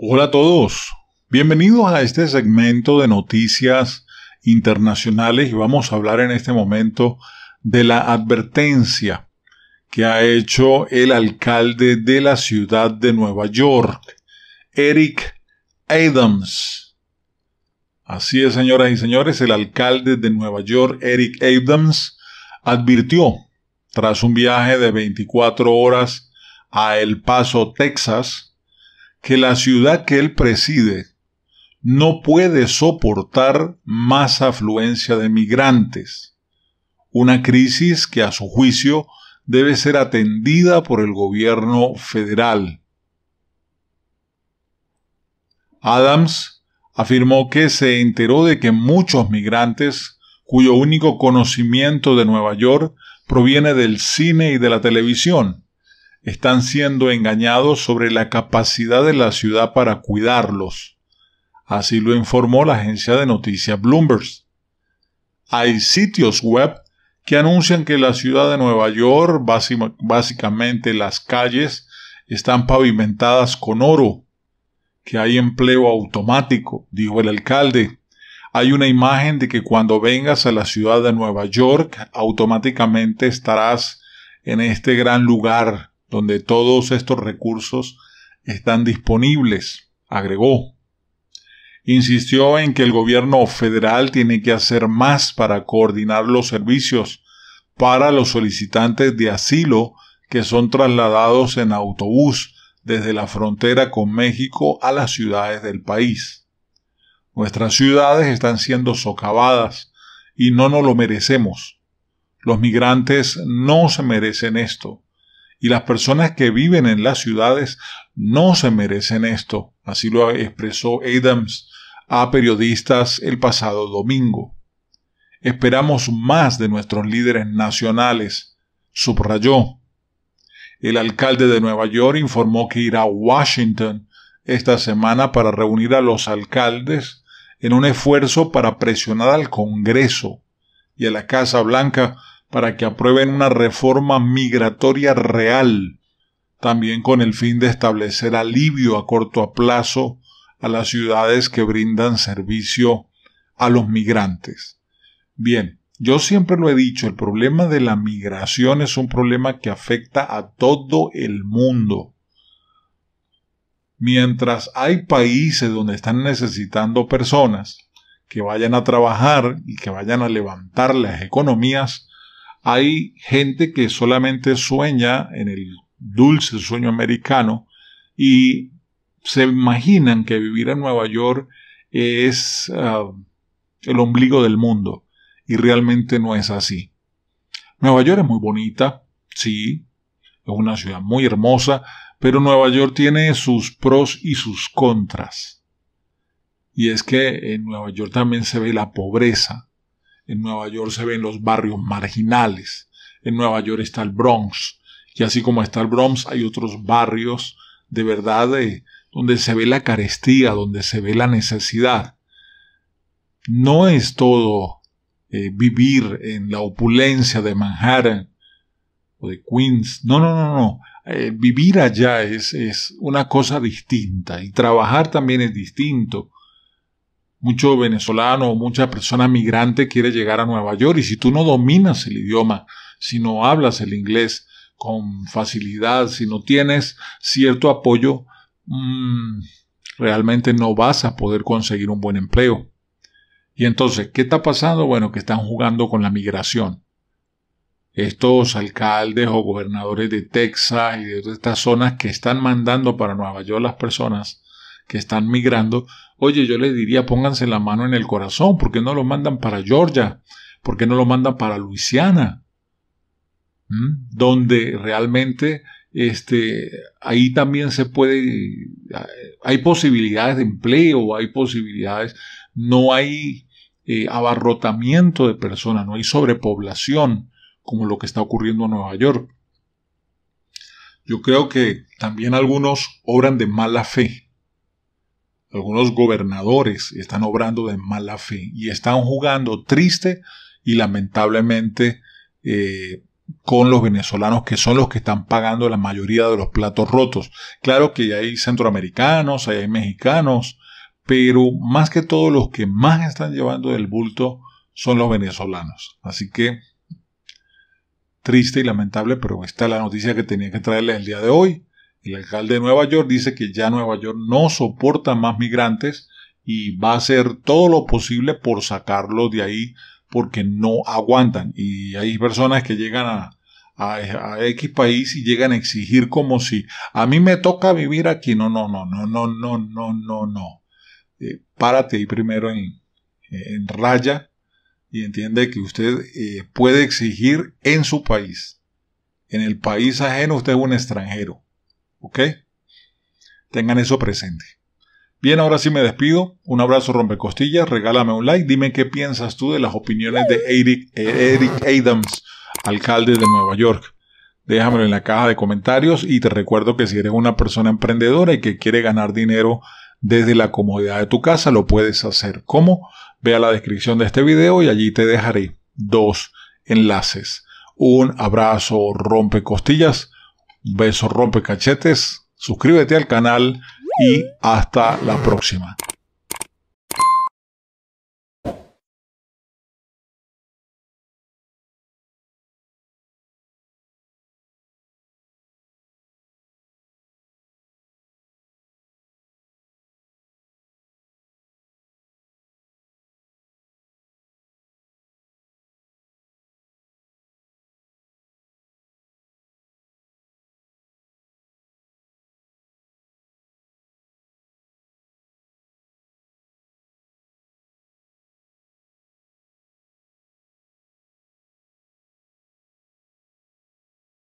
Hola a todos, bienvenidos a este segmento de noticias internacionales y vamos a hablar en este momento de la advertencia que ha hecho el alcalde de la ciudad de Nueva York, Eric Adams. Así es, señoras y señores, el alcalde de Nueva York, Eric Adams, advirtió tras un viaje de 24 horas a El Paso, Texas, que la ciudad que él preside no puede soportar más afluencia de migrantes, una crisis que a su juicio debe ser atendida por el gobierno federal. Adams afirmó que se enteró de que muchos migrantes, cuyo único conocimiento de Nueva York proviene del cine y de la televisión, están siendo engañados sobre la capacidad de la ciudad para cuidarlos. Así lo informó la agencia de noticias Bloomberg. Hay sitios web que anuncian que la ciudad de Nueva York, básicamente las calles, están pavimentadas con oro, que hay empleo automático, dijo el alcalde. Hay una imagen de que cuando vengas a la ciudad de Nueva York, automáticamente estarás en este gran lugar donde todos estos recursos están disponibles, agregó. Insistió en que el gobierno federal tiene que hacer más para coordinar los servicios para los solicitantes de asilo que son trasladados en autobús desde la frontera con México a las ciudades del país. Nuestras ciudades están siendo socavadas y no nos lo merecemos. Los migrantes no se merecen esto y las personas que viven en las ciudades no se merecen esto, así lo expresó Adams a periodistas el pasado domingo. Esperamos más de nuestros líderes nacionales, subrayó. El alcalde de Nueva York informó que irá a Washington esta semana para reunir a los alcaldes en un esfuerzo para presionar al Congreso y a la Casa Blanca para que aprueben una reforma migratoria real, también con el fin de establecer alivio a corto plazo a las ciudades que brindan servicio a los migrantes. Bien, yo siempre lo he dicho, el problema de la migración es un problema que afecta a todo el mundo. Mientras hay países donde están necesitando personas que vayan a trabajar y que vayan a levantar las economías, hay gente que solamente sueña en el dulce sueño americano y se imaginan que vivir en Nueva York es ah, el ombligo del mundo y realmente no es así. Nueva York es muy bonita, sí, es una ciudad muy hermosa, pero Nueva York tiene sus pros y sus contras. Y es que en Nueva York también se ve la pobreza, en Nueva York se ven los barrios marginales, en Nueva York está el Bronx, y así como está el Bronx hay otros barrios de verdad eh, donde se ve la carestía, donde se ve la necesidad. No es todo eh, vivir en la opulencia de Manhattan o de Queens, no, no, no, no. Eh, vivir allá es, es una cosa distinta y trabajar también es distinto mucho venezolano o mucha persona migrante quiere llegar a Nueva York y si tú no dominas el idioma, si no hablas el inglés con facilidad, si no tienes cierto apoyo, mm, realmente no vas a poder conseguir un buen empleo. Y entonces, ¿qué está pasando? Bueno, que están jugando con la migración. Estos alcaldes o gobernadores de Texas y de estas zonas que están mandando para Nueva York las personas, que están migrando, oye, yo les diría pónganse la mano en el corazón, ¿por qué no lo mandan para Georgia? ¿Por qué no lo mandan para Luisiana? ¿Mm? Donde realmente este, ahí también se puede, eh, hay posibilidades de empleo, hay posibilidades, no hay eh, abarrotamiento de personas, no hay sobrepoblación como lo que está ocurriendo en Nueva York. Yo creo que también algunos obran de mala fe algunos gobernadores están obrando de mala fe y están jugando triste y lamentablemente eh, con los venezolanos que son los que están pagando la mayoría de los platos rotos. Claro que hay centroamericanos, hay mexicanos, pero más que todo los que más están llevando el bulto son los venezolanos. Así que triste y lamentable, pero esta es la noticia que tenía que traerles el día de hoy. El alcalde de Nueva York dice que ya Nueva York no soporta más migrantes y va a hacer todo lo posible por sacarlos de ahí porque no aguantan. Y hay personas que llegan a, X país y llegan a exigir como si a mí me toca vivir aquí. No, no, no, no, no, no, no, no, no. Eh, párate ahí primero en, raya y entiende que usted eh, puede exigir en su país. En el país ajeno usted es un extranjero. ¿Ok? Tengan eso presente. Bien, ahora sí me despido. Un abrazo rompecostillas, regálame un like, dime qué piensas tú de las opiniones de Eric, Adams, alcalde de Nueva York. Déjamelo en la caja de comentarios y te recuerdo que si eres una persona emprendedora y que quiere ganar dinero desde la comodidad de tu casa, lo puedes hacer. ¿Cómo? Ve a la descripción de este video y allí te dejaré dos enlaces. Un abrazo, rompecostillas beso rompe cachetes, suscríbete al canal y hasta la próxima.